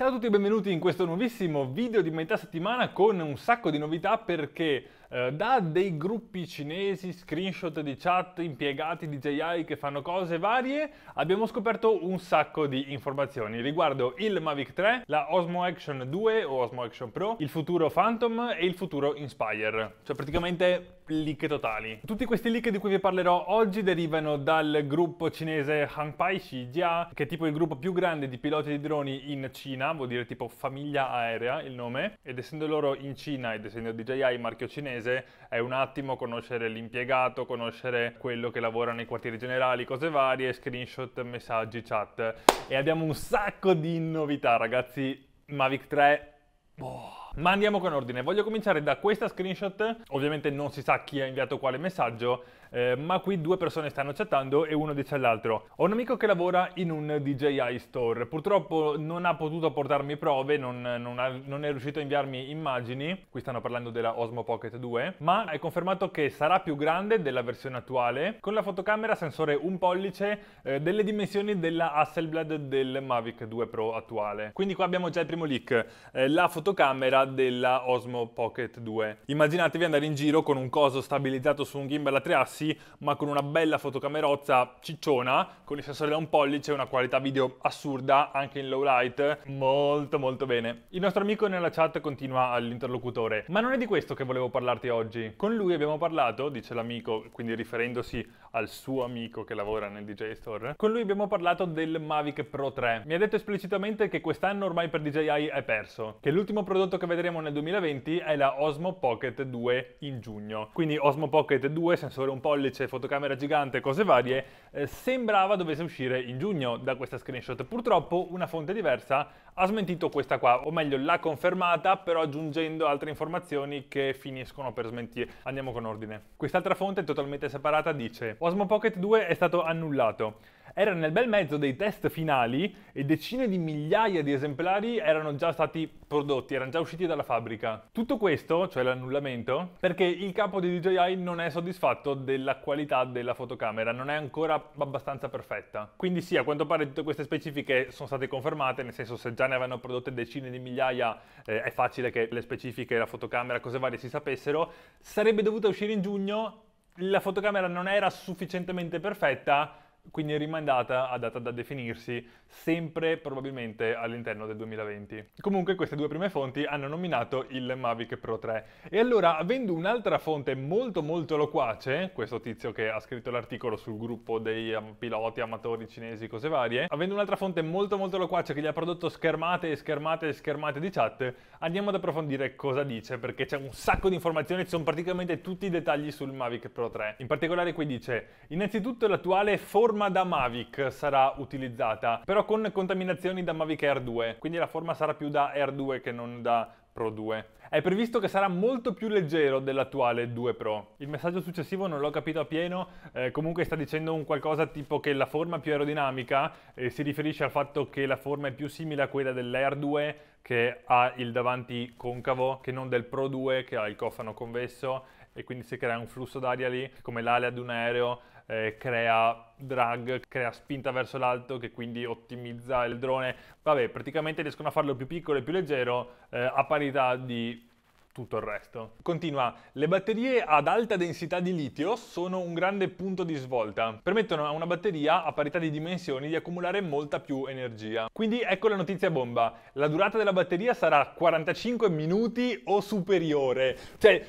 Ciao a tutti e benvenuti in questo nuovissimo video di metà settimana con un sacco di novità perché eh, da dei gruppi cinesi, screenshot di chat, impiegati di DJI che fanno cose varie, abbiamo scoperto un sacco di informazioni riguardo il Mavic 3, la Osmo Action 2 o Osmo Action Pro, il futuro Phantom e il futuro Inspire. Cioè praticamente leak totali. Tutti questi leak di cui vi parlerò oggi derivano dal gruppo cinese Hangpai Shijia, che è tipo il gruppo più grande di piloti di droni in Cina, vuol dire tipo famiglia aerea il nome, ed essendo loro in Cina ed essendo DJI marchio cinese, mese è un attimo conoscere l'impiegato, conoscere quello che lavora nei quartieri generali, cose varie, screenshot, messaggi, chat. E abbiamo un sacco di novità, ragazzi. Mavic 3... Boh ma andiamo con ordine, voglio cominciare da questa screenshot, ovviamente non si sa chi ha inviato quale messaggio, eh, ma qui due persone stanno chattando e uno dice all'altro ho un amico che lavora in un DJI store purtroppo non ha potuto portarmi prove non, non, ha, non, è riuscito a inviarmi immagini qui stanno parlando della Osmo Pocket 2 ma è confermato che sarà più grande della versione attuale con la fotocamera sensore un pollice eh, delle dimensioni della Hasselblad del Mavic 2 Pro attuale quindi qua abbiamo già il primo leak eh, la fotocamera possibilità della Osmo Pocket 2. Immaginatevi andare in giro con un coso stabilizzato su un gimbal a tre assi, ma con una bella fotocamerozza cicciona, con il sensore da un pollice e una qualità video assurda, anche in low light, molto molto bene. Il nostro amico nella chat continua all'interlocutore, ma non è di questo che volevo parlarti oggi. Con lui abbiamo parlato, dice l'amico, quindi riferendosi al suo amico che lavora nel DJ Store, con lui abbiamo parlato del Mavic Pro 3. Mi ha detto esplicitamente che quest'anno ormai per DJI è perso, che l'ultimo prodotto che vedremo nel 2020 è la Osmo Pocket 2 in giugno. Quindi Osmo Pocket 2, sensore un pollice, fotocamera gigante, cose varie, eh, sembrava dovesse uscire in giugno da questa screenshot. Purtroppo una fonte diversa ha smentito questa qua, o meglio l'ha confermata, però aggiungendo altre informazioni che finiscono per smentire. Andiamo con ordine. Quest'altra fonte totalmente separata dice Osmo Pocket 2 è stato annullato era nel bel mezzo dei test finali e decine di migliaia di esemplari erano già stati prodotti, erano già usciti dalla fabbrica. Tutto questo, cioè l'annullamento, perché il capo di DJI non è soddisfatto della qualità della fotocamera, non è ancora abbastanza perfetta. Quindi sì, a quanto pare tutte queste specifiche sono state confermate, nel senso se già ne avevano prodotte decine di migliaia eh, è facile che le specifiche, la fotocamera, cose varie si sapessero. Sarebbe dovuta uscire in giugno, la fotocamera non era sufficientemente perfetta, quindi è rimandata a data da definirsi, sempre probabilmente all'interno del 2020. Comunque queste due prime fonti hanno nominato il Mavic Pro 3. E allora, avendo un'altra fonte molto molto loquace, questo tizio che ha scritto l'articolo sul gruppo dei piloti amatori cinesi, cose varie, avendo un'altra fonte molto molto loquace che gli ha prodotto schermate e schermate e schermate di chat, andiamo ad approfondire cosa dice, perché c'è un sacco di informazioni, ci sono praticamente tutti i dettagli sul Mavic Pro 3. In particolare qui dice, innanzitutto l'attuale forma forma da Mavic sarà utilizzata, però con contaminazioni da Mavic Air 2, quindi la forma sarà più da Air 2 che non da Pro 2. È previsto che sarà molto più leggero dell'attuale 2 Pro. Il messaggio successivo non l'ho capito appieno, eh, comunque sta dicendo un qualcosa tipo che la forma più aerodinamica eh, si riferisce al fatto che la forma è più simile a quella dell'Air 2 che ha il davanti concavo che non del Pro 2 che ha il cofano convesso e quindi si crea un flusso d'aria lì come l'ale ad un aereo eh, crea drag, crea spinta verso l'alto che quindi ottimizza il drone. Vabbè, praticamente riescono a farlo più piccolo e più leggero eh, a parità di tutto il resto. Continua, le batterie ad alta densità di litio sono un grande punto di svolta. Permettono a una batteria a parità di dimensioni di accumulare molta più energia. Quindi ecco la notizia bomba, la durata della batteria sarà 45 minuti o superiore. Cioè,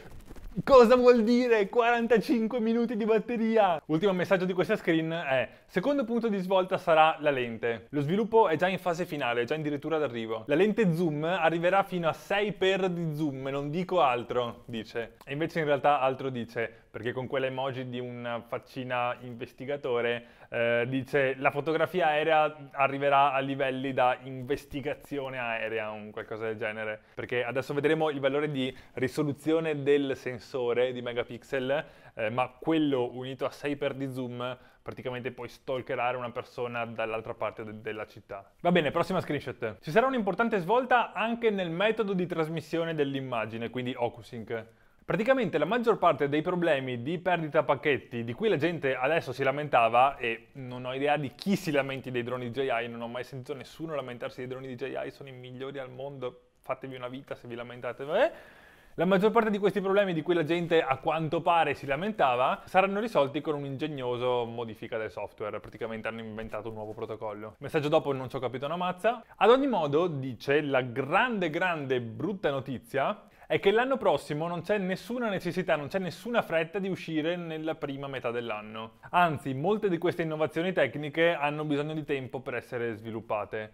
Cosa vuol dire 45 minuti di batteria? Ultimo messaggio di questa screen è secondo punto di svolta sarà la lente. Lo sviluppo è già in fase finale, è già addirittura d'arrivo. La lente zoom arriverà fino a 6x di zoom, non dico altro, dice. E invece in realtà altro dice perché con quella emoji di una faccina investigatore eh, dice la fotografia aerea arriverà a livelli da investigazione aerea, un qualcosa del genere. Perché adesso vedremo il valore di risoluzione del sensore di megapixel, eh, ma quello unito a 6x di zoom praticamente puoi stalkerare una persona dall'altra parte de della città. Va bene, prossima screenshot. Ci sarà un'importante svolta anche nel metodo di trasmissione dell'immagine, quindi OcuSync. Praticamente la maggior parte dei problemi di perdita pacchetti di cui la gente adesso si lamentava, e non ho idea di chi si lamenti dei droni DJI, non ho mai sentito nessuno lamentarsi dei droni DJI, sono i migliori al mondo, fatevi una vita se vi lamentate, vabbè. La maggior parte di questi problemi di cui la gente a quanto pare si lamentava saranno risolti con un ingegnoso modifica del software, praticamente hanno inventato un nuovo protocollo. Messaggio dopo non ci ho capito una mazza. Ad ogni modo, dice la grande grande brutta notizia è che l'anno prossimo non c'è nessuna necessità, non c'è nessuna fretta di uscire nella prima metà dell'anno. Anzi, molte di queste innovazioni tecniche hanno bisogno di tempo per essere sviluppate.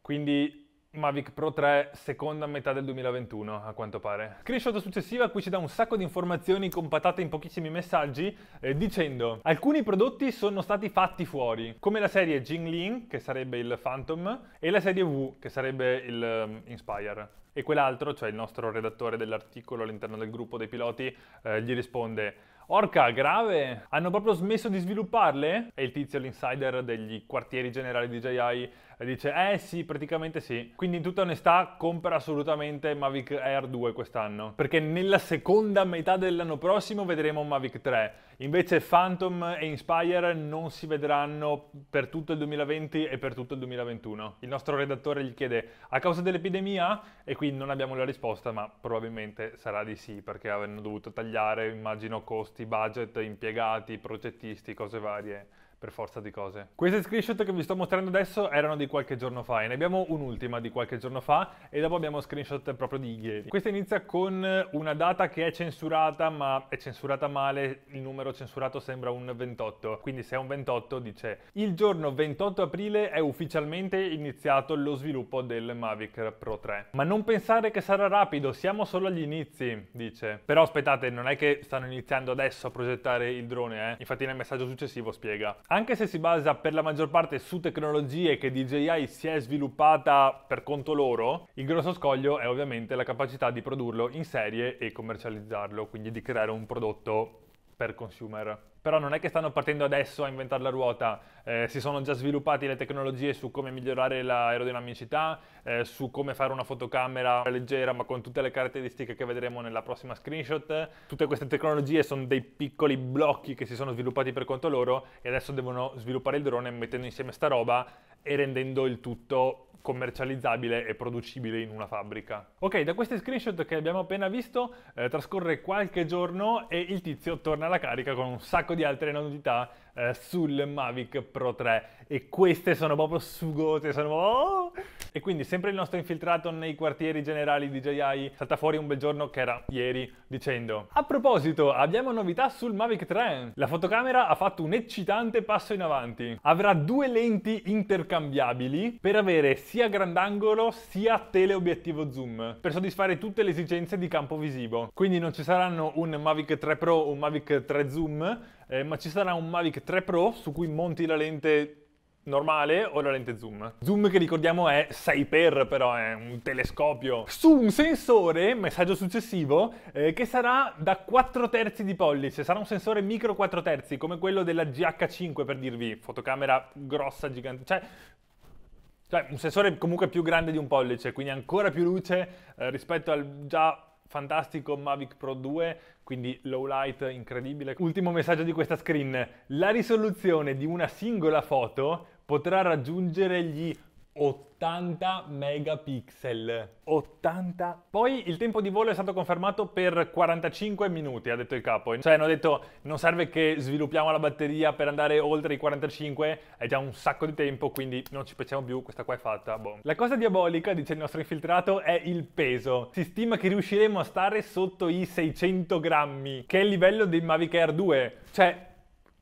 Quindi Mavic Pro 3 seconda metà del 2021 a quanto pare. Screenshot successiva qui ci dà un sacco di informazioni compattate in pochissimi messaggi eh, dicendo alcuni prodotti sono stati fatti fuori come la serie Jingling che sarebbe il Phantom e la serie V che sarebbe il um, Inspire e quell'altro, cioè il nostro redattore dell'articolo all'interno del gruppo dei piloti, eh, gli risponde Orca, grave? Hanno proprio smesso di svilupparle? E il tizio, l'insider degli quartieri generali DJI, e dice eh sì, praticamente sì. Quindi in tutta onestà compra assolutamente Mavic Air 2 quest'anno, perché nella seconda metà dell'anno prossimo vedremo Mavic 3. Invece Phantom e Inspire non si vedranno per tutto il 2020 e per tutto il 2021. Il nostro redattore gli chiede a causa dell'epidemia e qui non abbiamo la risposta, ma probabilmente sarà di sì, perché avranno dovuto tagliare, immagino, costi, budget, impiegati, progettisti, cose varie per forza di cose. Queste screenshot che vi sto mostrando adesso erano di qualche giorno fa e ne abbiamo un'ultima di qualche giorno fa e dopo abbiamo screenshot proprio di ieri. Questa inizia con una data che è censurata ma è censurata male, il numero censurato sembra un 28, quindi se è un 28 dice il giorno 28 aprile è ufficialmente iniziato lo sviluppo del Mavic Pro 3. Ma non pensare che sarà rapido, siamo solo agli inizi, dice. Però aspettate, non è che stanno iniziando adesso a progettare il drone, eh? Infatti nel messaggio successivo spiega anche se si basa per la maggior parte su tecnologie che DJI si è sviluppata per conto loro, il grosso scoglio è ovviamente la capacità di produrlo in serie e commercializzarlo, quindi di creare un prodotto per consumer. Però non è che stanno partendo adesso a inventare la ruota, eh, si sono già sviluppate le tecnologie su come migliorare l'aerodinamicità, eh, su come fare una fotocamera leggera ma con tutte le caratteristiche che vedremo nella prossima screenshot. Tutte queste tecnologie sono dei piccoli blocchi che si sono sviluppati per conto loro e adesso devono sviluppare il drone mettendo insieme sta roba e rendendo il tutto commercializzabile e producibile in una fabbrica. Ok, da questi screenshot che abbiamo appena visto eh, trascorre qualche giorno e il tizio torna alla carica con un sacco di altre novità eh, sul Mavic Pro 3 e queste sono proprio sugote, sono... Oh! E quindi sempre il nostro infiltrato nei quartieri generali di DJI salta fuori un bel giorno che era ieri dicendo A proposito, abbiamo novità sul Mavic 3. La fotocamera ha fatto un eccitante passo in avanti. Avrà due lenti intercambiabili per avere sia sia grandangolo sia teleobiettivo zoom per soddisfare tutte le esigenze di campo visivo. Quindi non ci saranno un Mavic 3 Pro o un Mavic 3 Zoom, eh, ma ci sarà un Mavic 3 Pro su cui monti la lente normale o la lente zoom. Zoom che ricordiamo è 6x però è un telescopio. Su un sensore, messaggio successivo, eh, che sarà da 4 terzi di pollice, sarà un sensore micro 4 terzi come quello della GH5 per dirvi, fotocamera grossa, gigante, cioè cioè, un sensore comunque più grande di un pollice, quindi ancora più luce eh, rispetto al già fantastico Mavic Pro 2, quindi low light incredibile. Ultimo messaggio di questa screen, la risoluzione di una singola foto potrà raggiungere gli 80 megapixel. 80. Poi il tempo di volo è stato confermato per 45 minuti, ha detto il capo. Cioè hanno detto non serve che sviluppiamo la batteria per andare oltre i 45, è già un sacco di tempo, quindi non ci piacciamo più, questa qua è fatta, boh. La cosa diabolica, dice il nostro infiltrato, è il peso. Si stima che riusciremo a stare sotto i 600 grammi, che è il livello dei Mavic Air 2. Cioè,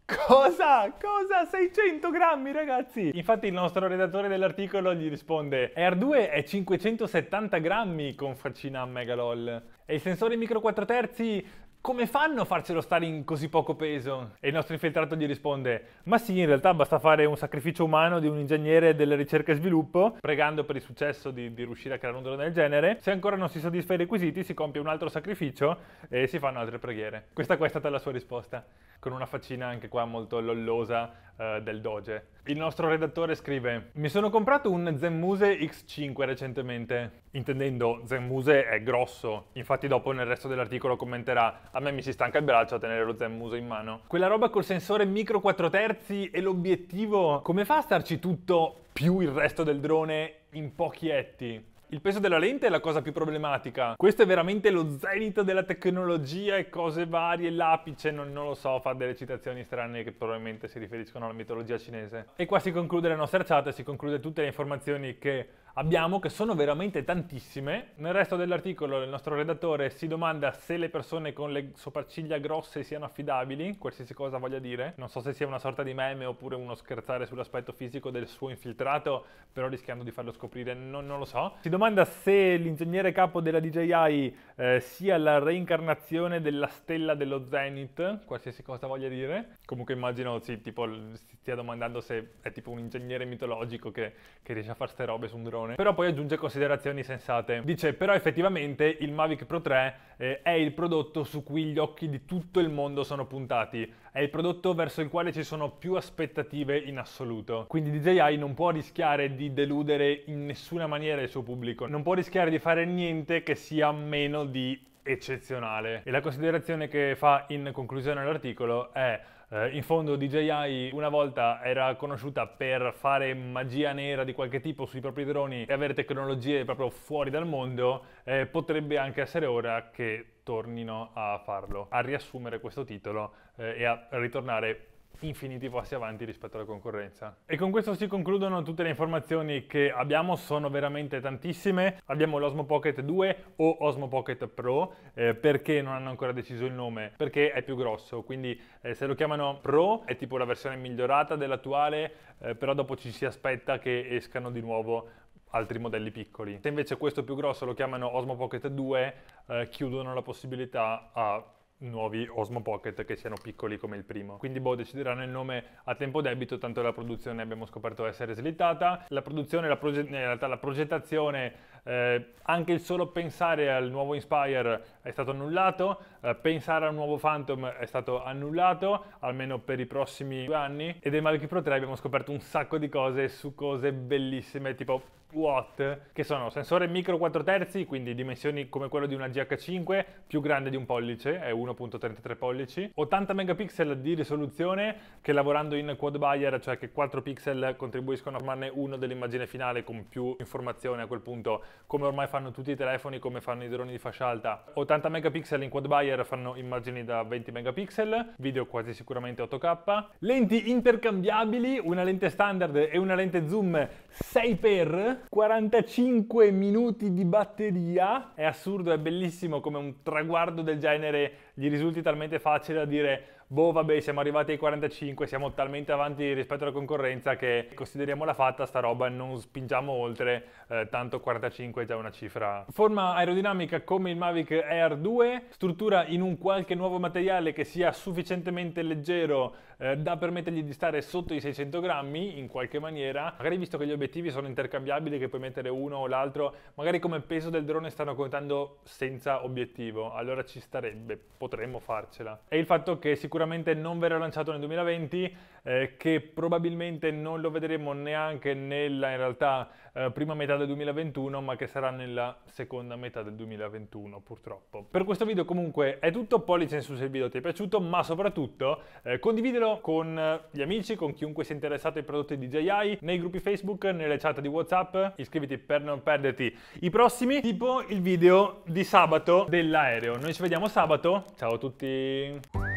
Cosa? Cosa? 600 grammi ragazzi? Infatti il nostro redattore dell'articolo gli risponde R2 è 570 grammi con faccina megalol e il sensore micro 4 terzi come fanno a farcelo stare in così poco peso? E il nostro infiltrato gli risponde, ma sì, in realtà basta fare un sacrificio umano di un ingegnere della ricerca e sviluppo, pregando per il successo di, di riuscire a creare un drone del genere. Se ancora non si soddisfa i requisiti, si compie un altro sacrificio e si fanno altre preghiere. Questa questa è stata la sua risposta con una faccina anche qua molto lollosa eh, del Doge. Il nostro redattore scrive Mi sono comprato un Zenmuse X5 recentemente. Intendendo, Zenmuse è grosso, infatti dopo nel resto dell'articolo commenterà A me mi si stanca il braccio a tenere lo Zenmuse in mano. Quella roba col sensore micro 4 terzi e l'obiettivo... Come fa a starci tutto più il resto del drone in pochi etti? Il peso della lente è la cosa più problematica. Questo è veramente lo zenith della tecnologia e cose varie, l'apice, non, non lo so, fa delle citazioni strane che probabilmente si riferiscono alla mitologia cinese. E qua si conclude la nostra chat si conclude tutte le informazioni che abbiamo che sono veramente tantissime. Nel resto dell'articolo il nostro redattore si domanda se le persone con le sopracciglia grosse siano affidabili, qualsiasi cosa voglia dire. Non so se sia una sorta di meme oppure uno scherzare sull'aspetto fisico del suo infiltrato, però rischiando di farlo scoprire, non, non lo so. Si domanda se l'ingegnere capo della DJI eh, sia la reincarnazione della stella dello Zenith, qualsiasi cosa voglia dire. Comunque immagino sì, tipo, si stia domandando se è tipo un ingegnere mitologico che, che riesce a fare ste robe su un drone opinione, però poi aggiunge considerazioni sensate. Dice però effettivamente il Mavic Pro 3 eh, è il prodotto su cui gli occhi di tutto il mondo sono puntati, è il prodotto verso il quale ci sono più aspettative in assoluto. Quindi DJI non può rischiare di deludere in nessuna maniera il suo pubblico, non può rischiare di fare niente che sia meno di eccezionale. E la considerazione che fa in conclusione all'articolo è eh, in fondo DJI una volta era conosciuta per fare magia nera di qualche tipo sui propri droni e avere tecnologie proprio fuori dal mondo, eh, potrebbe anche essere ora che tornino a farlo, a riassumere questo titolo eh, e a ritornare infiniti passi avanti rispetto alla concorrenza. E con questo si concludono tutte le informazioni che abbiamo, sono veramente tantissime. Abbiamo l'Osmo Pocket 2 o Osmo Pocket Pro, eh, perché non hanno ancora deciso il nome? Perché è più grosso, quindi eh, se lo chiamano Pro è tipo la versione migliorata dell'attuale, eh, però dopo ci si aspetta che escano di nuovo altri modelli piccoli. Se invece questo più grosso lo chiamano Osmo Pocket 2, eh, chiudono la possibilità a nuovi Osmo Pocket che siano piccoli come il primo. Quindi boh, decideranno il nome a tempo debito, tanto la produzione abbiamo scoperto essere slittata. La produzione, la, proge eh, la progettazione, eh, anche il solo pensare al nuovo Inspire è stato annullato, eh, pensare un nuovo Phantom è stato annullato, almeno per i prossimi due anni. E del Mavic Pro 3 abbiamo scoperto un sacco di cose su cose bellissime, tipo watt, che sono sensore micro 4 terzi, quindi dimensioni come quello di una GH5, più grande di un pollice, è 1.33 pollici, 80 megapixel di risoluzione, che lavorando in quad buyer, cioè che 4 pixel contribuiscono a formarne uno dell'immagine finale con più informazione a quel punto, come ormai fanno tutti i telefoni, come fanno i droni di fascia alta. 80 megapixel in quad buyer fanno immagini da 20 megapixel, video quasi sicuramente 8K, lenti intercambiabili, una lente standard e una lente zoom 6x 45 minuti di batteria. È assurdo, è bellissimo come un traguardo del genere gli risulti talmente facile da dire boh vabbè siamo arrivati ai 45, siamo talmente avanti rispetto alla concorrenza che consideriamola fatta sta roba e non spingiamo oltre, eh, tanto 45 è già una cifra. Forma aerodinamica come il Mavic Air 2, struttura in un qualche nuovo materiale che sia sufficientemente leggero eh, da permettergli di stare sotto i 600 grammi in qualche maniera, magari visto che gli obiettivi sono intercambiabili che puoi mettere uno o l'altro, magari come peso del drone stanno contando senza obiettivo, allora ci starebbe, potremmo farcela. E il fatto che sicuramente sicuramente non verrà lanciato nel 2020, eh, che probabilmente non lo vedremo neanche nella in realtà eh, prima metà del 2021, ma che sarà nella seconda metà del 2021 purtroppo. Per questo video comunque è tutto, pollice in su se il video ti è piaciuto, ma soprattutto eh, condividilo con gli amici, con chiunque sia interessato ai prodotti DJI, nei gruppi Facebook, nelle chat di WhatsApp, iscriviti per non perderti i prossimi, tipo il video di sabato dell'aereo. Noi ci vediamo sabato, ciao a tutti!